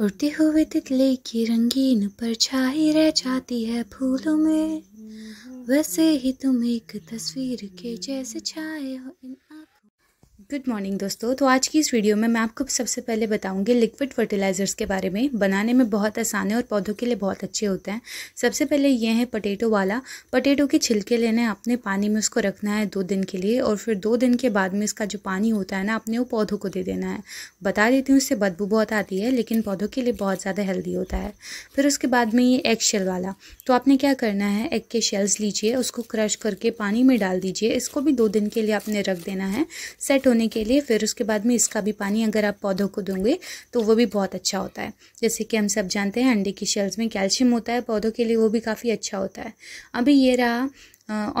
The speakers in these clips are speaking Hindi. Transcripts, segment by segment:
उड़ते हुए तितली की रंगीन परछाई रह जाती है फूलों में वैसे ही तुम एक तस्वीर के जैसे छाए हो इन गुड मॉर्निंग दोस्तों तो आज की इस वीडियो में मैं आपको सबसे पहले बताऊंगी लिक्विड फर्टिलाइज़र्स के बारे में बनाने में बहुत आसान है और पौधों के लिए बहुत अच्छे होते हैं सबसे पहले ये है पटेटो वाला पटेटो के छिलके लेने आपने पानी में उसको रखना है दो दिन के लिए और फिर दो दिन के बाद में इसका जो पानी होता है ना आपने वो पौधों को दे देना है बता देती हूँ इससे बदबू बहुत आती है लेकिन पौधों के लिए बहुत ज़्यादा हेल्दी होता है फिर उसके बाद में ये एग शेल वाला तो आपने क्या करना है एग के शेल्स लीजिए उसको क्रश करके पानी में डाल दीजिए इसको भी दो दिन के लिए आपने रख देना है सेट होने करने के लिए फिर उसके बाद में इसका भी पानी अगर आप पौधों को दोगे तो वो भी बहुत अच्छा होता है जैसे कि हम सब जानते हैं अंडे की शेल्स में कैल्शियम होता है पौधों के लिए वो भी काफ़ी अच्छा होता है अभी ये रहा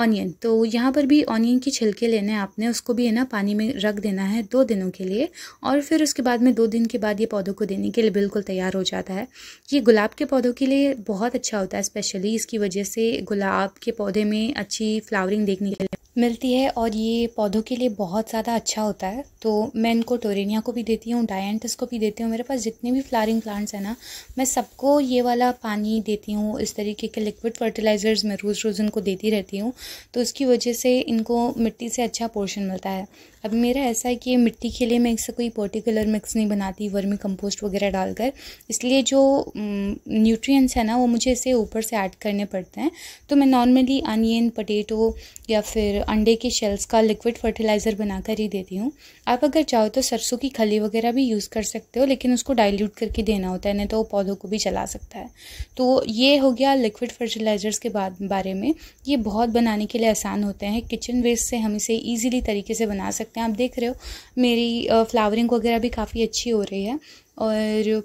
ऑनियन तो यहाँ पर भी ऑनियन के छिलके लेने हैं आपने उसको भी है ना पानी में रख देना है दो दिनों के लिए और फिर उसके बाद में दो दिन के बाद ये पौधों को देने के लिए बिल्कुल तैयार हो जाता है ये गुलाब के पौधों के लिए बहुत अच्छा होता है स्पेशली इसकी वजह से गुलाब के पौधे में अच्छी फ्लावरिंग देखने के लिए मिलती है और ये पौधों के लिए बहुत ज़्यादा अच्छा होता है तो मैं इनको टोरेनिया को भी देती हूँ डायंटस को भी देती हूँ मेरे पास जितने भी फ्लारिंग प्लांट्स हैं ना मैं सबको ये वाला पानी देती हूँ इस तरीके के लिक्विड फर्टिलाइज़र्स मैं रोज़ रोज़ इनको देती रहती हूँ तो उसकी वजह से इनको मिट्टी से अच्छा पोर्शन मिलता है अब मेरा ऐसा है कि मिट्टी के लिए मैं इससे कोई पर्टिकुलर मिक्स नहीं बनाती वर्मी कंपोस्ट वगैरह डालकर इसलिए जो न्यूट्रियस है ना वो मुझे इसे ऊपर से ऐड करने पड़ते हैं तो मैं नॉर्मली अनियन पटेटो या फिर अंडे के शेल्स का लिक्विड फर्टिलाइज़र बनाकर ही देती हूँ आप अगर चाहो तो सरसों की खली वगैरह भी यूज़ कर सकते हो लेकिन उसको डाइल्यूट करके देना होता है नहीं तो वो पौधों को भी चला सकता है तो ये हो गया लिक्विड फर्टिलाइज़र्स के बाद बारे में ये बहुत बनाने के लिए आसान होते हैं किचन वेस्ट से हम इसे ईजिली तरीके से बना सकते हैं आप देख रहे हो मेरी फ्लावरिंग वगैरह भी काफ़ी अच्छी हो रही है और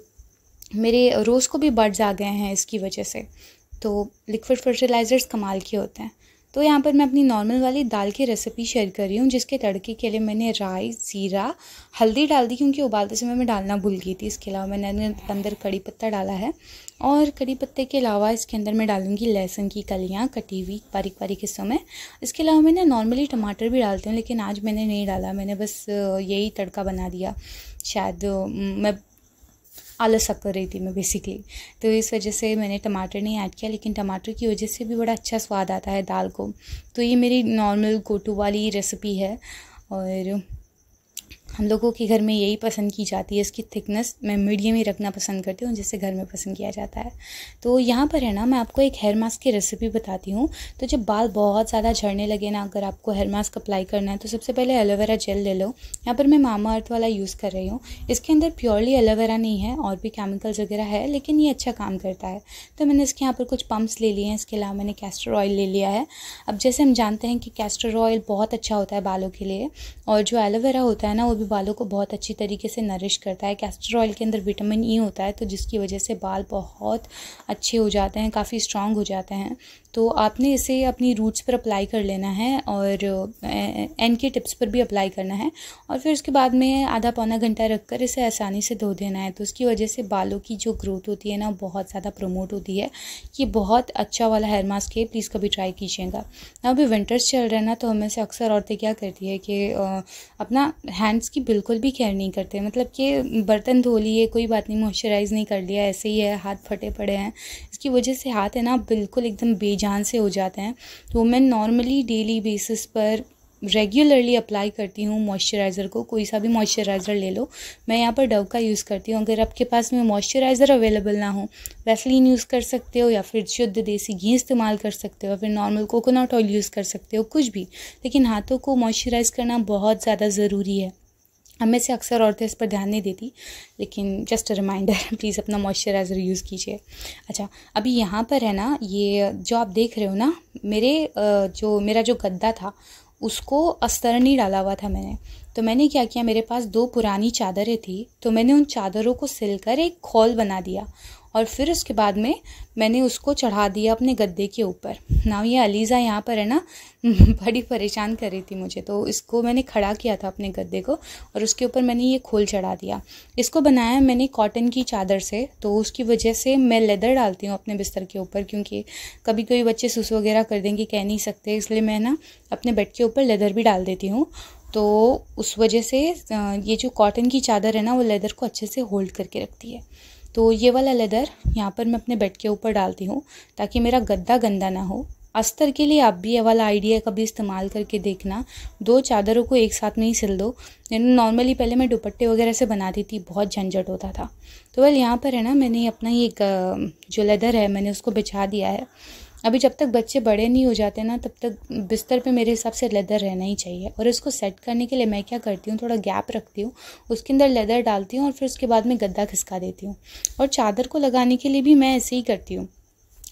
मेरे रोज़ को भी बर्ड्स आ गए हैं इसकी वजह से तो लिक्विड फर्टिलाइज़र्स कमाल के होते हैं तो यहाँ पर मैं अपनी नॉर्मल वाली दाल की रेसिपी शेयर कर रही हूँ जिसके तड़के के लिए मैंने राई ज़ीरा हल्दी डाल दी क्योंकि उबालते समय मैं डालना भूल गई थी इसके अलावा मैंने अंदर कड़ी पत्ता डाला है और कड़ी पत्ते के अलावा इसके अंदर मैं डालूंगी लहसुन की कलियाँ कटी हुई बारीक बारीक हिस्सों में इसके अलावा मैंने नॉर्मली टमाटर भी डालती हूँ लेकिन आज मैंने नहीं डाला मैंने बस यही तड़का बना दिया शायद मैं आलस कर रही थी मैं बेसिकली तो इस वजह से मैंने टमाटर नहीं ऐड किया लेकिन टमाटर की वजह से भी बड़ा अच्छा स्वाद आता है दाल को तो ये मेरी नॉर्मल गोटू वाली रेसिपी है और हम लोगों के घर में यही पसंद की जाती है इसकी थिकनेस मैं मीडियम ही रखना पसंद करती हूँ जिससे घर में पसंद किया जाता है तो यहाँ पर है ना मैं आपको एक हेयर मास्क की रेसिपी बताती हूँ तो जब बाल बहुत ज़्यादा झड़ने लगे ना अगर आपको हेयर मास्क अप्लाई करना है तो सबसे पहले एलोवेरा जेल ले लो यहाँ पर मैं मामा अर्थ वाला यूज़ कर रही हूँ इसके अंदर प्योरली एलोवेरा नहीं है और भी केमिकल्स वगैरह है लेकिन ये अच्छा काम करता है तो मैंने इसके यहाँ पर कुछ पम्प्स ले लिए हैं इसके अलावा मैंने कैस्टर ऑयल ले लिया है अब जैसे हम जानते हैं कि कैस्टर ऑयल बहुत अच्छा होता है बालों के लिए और जो एलोवेरा होता है ना वो भी बालों को बहुत अच्छी तरीके से नरिश करता है कैस्टर ऑयल के अंदर विटामिन ई e होता है तो जिसकी वजह से बाल बहुत अच्छे हो जाते हैं काफ़ी स्ट्रांग हो जाते हैं तो आपने इसे अपनी रूट्स पर अप्लाई कर लेना है और एन के टिप्स पर भी अप्लाई करना है और फिर उसके बाद में आधा पौना घंटा रख कर इसे आसानी से धो देना है तो उसकी वजह से बालों की जो ग्रोथ होती है ना बहुत ज़्यादा प्रमोट होती है ये बहुत अच्छा वाला हेयर मास्क है प्लीज़ कभी ट्राई कीजिएगा ना अभी विंटर्स चल रहे हैं ना तो हमें से अक्सर औरतें क्या करती है कि अपना हैंड्स इसकी बिल्कुल भी केयर नहीं करते मतलब कि बर्तन धो लिए कोई बात नहीं मॉइस्चराइज़ नहीं कर लिया ऐसे ही है हाथ फटे पड़े हैं इसकी वजह से हाथ है ना बिल्कुल एकदम बेजान से हो जाते हैं तो मैं नॉर्मली डेली बेसिस पर रेगुलरली अप्लाई करती हूँ मॉइस्चराइज़र को कोई सा भी मॉइस्चराइज़र ले लो मैं यहाँ पर डव का यूज़ करती हूँ अगर आपके पास में मॉइस्चराइज़र अवेलेबल ना हो वैसलिन यूज़ कर सकते हो या फिर शुद्ध देसी घी इस्तेमाल कर सकते हो या फिर नॉर्मल कोकोनट ऑयल यूज़ कर सकते हो कुछ भी लेकिन हाथों को मॉइस्चराइज़ करना बहुत ज़्यादा ज़रूरी है हम में से अक्सर औरतें इस पर ध्यान नहीं देती लेकिन जस्ट रिमाइंडर प्लीज़ अपना मॉइस्चराइज़र यूज़ कीजिए अच्छा अभी यहाँ पर है ना ये जो आप देख रहे हो ना मेरे जो मेरा जो गद्दा था उसको अस्तर नहीं डाला हुआ था मैंने तो मैंने क्या किया मेरे पास दो पुरानी चादरें थी तो मैंने उन चादरों को सिलकर एक खोल बना दिया और फिर उसके बाद में मैंने उसको चढ़ा दिया अपने गद्दे के ऊपर ना ये अलीज़ा यहाँ पर है ना बड़ी परेशान कर रही थी मुझे तो इसको मैंने खड़ा किया था अपने गद्दे को और उसके ऊपर मैंने ये खोल चढ़ा दिया इसको बनाया मैंने कॉटन की चादर से तो उसकी वजह से मैं लेदर डालती हूँ अपने बिस्तर के ऊपर क्योंकि कभी कोई बच्चे सुस वगैरह कर देंगे कह नहीं सकते इसलिए मैं ना अपने बेड के ऊपर लेदर भी डाल देती हूँ तो उस वजह से ये जो कॉटन की चादर है ना वो लेदर को अच्छे से होल्ड करके रखती है तो ये वाला लेदर यहाँ पर मैं अपने बेड के ऊपर डालती हूँ ताकि मेरा गद्दा गंदा ना हो अस्तर के लिए आप भी ये वाला आइडिया कभी इस्तेमाल करके देखना दो चादरों को एक साथ में ही सिल दो नॉर्मली पहले मैं दुपट्टे वगैरह से बनाती थी बहुत झंझट होता था तो वह यहाँ पर है ना मैंने अपना ये जो लेदर है मैंने उसको बिछा दिया है अभी जब तक बच्चे बड़े नहीं हो जाते ना तब तक बिस्तर पे मेरे हिसाब से लेदर रहना ही चाहिए और इसको सेट करने के लिए मैं क्या करती हूँ थोड़ा गैप रखती हूँ उसके अंदर लेदर डालती हूँ और फिर उसके बाद में गद्दा खिसका देती हूँ और चादर को लगाने के लिए भी मैं ऐसे ही करती हूँ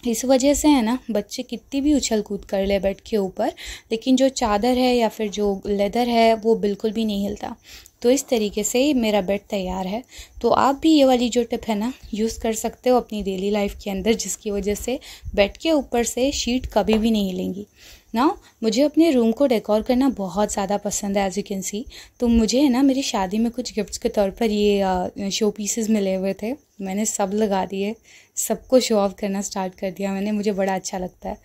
इस वजह से है ना बच्चे कितनी भी उछल कूद कर ले बेड के ऊपर लेकिन जो चादर है या फिर जो लेदर है वो बिल्कुल भी नहीं हिलता तो इस तरीके से मेरा बेड तैयार है तो आप भी ये वाली जो टिप है ना यूज़ कर सकते हो अपनी डेली लाइफ के अंदर जिसकी वजह से बेड के ऊपर से शीट कभी भी नहीं लेंगी ना मुझे अपने रूम को डेकोर करना बहुत ज़्यादा पसंद है एज यू कैन सी तो मुझे है ना मेरी शादी में कुछ गिफ्ट्स के तौर पर ये शो पीसेज मिले हुए थे मैंने सब लगा दिए सबको शो ऑफ करना स्टार्ट कर दिया मैंने मुझे बड़ा अच्छा लगता है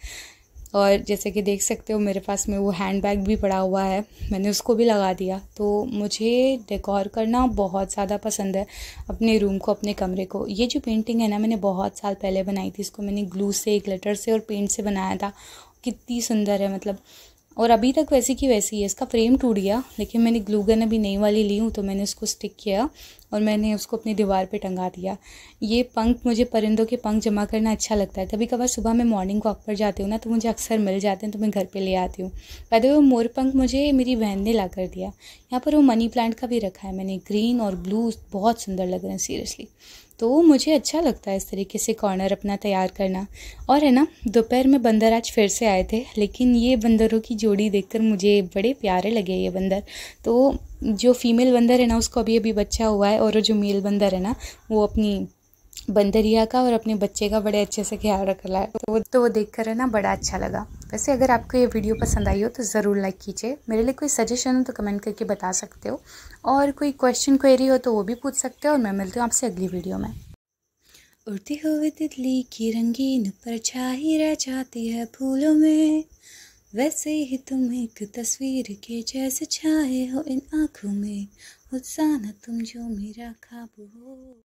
और जैसे कि देख सकते हो मेरे पास में वो हैंड बैग भी पड़ा हुआ है मैंने उसको भी लगा दिया तो मुझे डेकोर करना बहुत ज़्यादा पसंद है अपने रूम को अपने कमरे को ये जो पेंटिंग है ना मैंने बहुत साल पहले बनाई थी इसको मैंने ग्लू से ग्लिटर से और पेंट से बनाया था कितनी सुंदर है मतलब और अभी तक वैसी की वैसी है इसका फ्रेम टूट गया लेकिन मैंने ग्लूगन अभी नई वाली ली हूँ तो मैंने उसको स्टिक किया और मैंने उसको अपनी दीवार पे टंगा दिया ये पंख मुझे परिंदों के पंख जमा करना अच्छा लगता है कभी कभार सुबह मैं मॉर्निंग वॉक पर जाती हूँ ना तो मुझे अक्सर मिल जाते हैं तो मैं घर पर ले आती हूँ पहले वो मोर पंख मुझे मेरी बहन ने ला कर दिया यहाँ पर वो मनी प्लांट का भी रखा है मैंने ग्रीन और ब्लू बहुत सुंदर लग रहे हैं सीरियसली तो मुझे अच्छा लगता है इस तरीके से कॉर्नर अपना तैयार करना और है ना दोपहर में बंदर आज फिर से आए थे लेकिन ये बंदरों की जोड़ी देखकर मुझे बड़े प्यारे लगे ये बंदर तो जो फीमेल बंदर है ना उसको अभी अभी बच्चा हुआ है और जो मेल बंदर है ना वो अपनी बंदरिया का और अपने बच्चे का बड़े अच्छे से ख्याल रख रहा है तो वो तो वो देख कर है ना बड़ा अच्छा लगा वैसे अगर आपको ये वीडियो पसंद आई हो तो ज़रूर लाइक कीजिए मेरे लिए कोई सजेशन हो तो कमेंट करके बता सकते हो और कोई क्वेश्चन क्वेरी हो तो वो भी पूछ सकते हो और मैं मिलती हूँ आपसे अगली वीडियो में उड़ती हुई तितली की रंगीन परछाई रह जाती है फूलों में वैसे ही तुम एक तस्वीर के जैसे छाए हो इन आँखों में उत्साह तुम जो मेरा खाब हो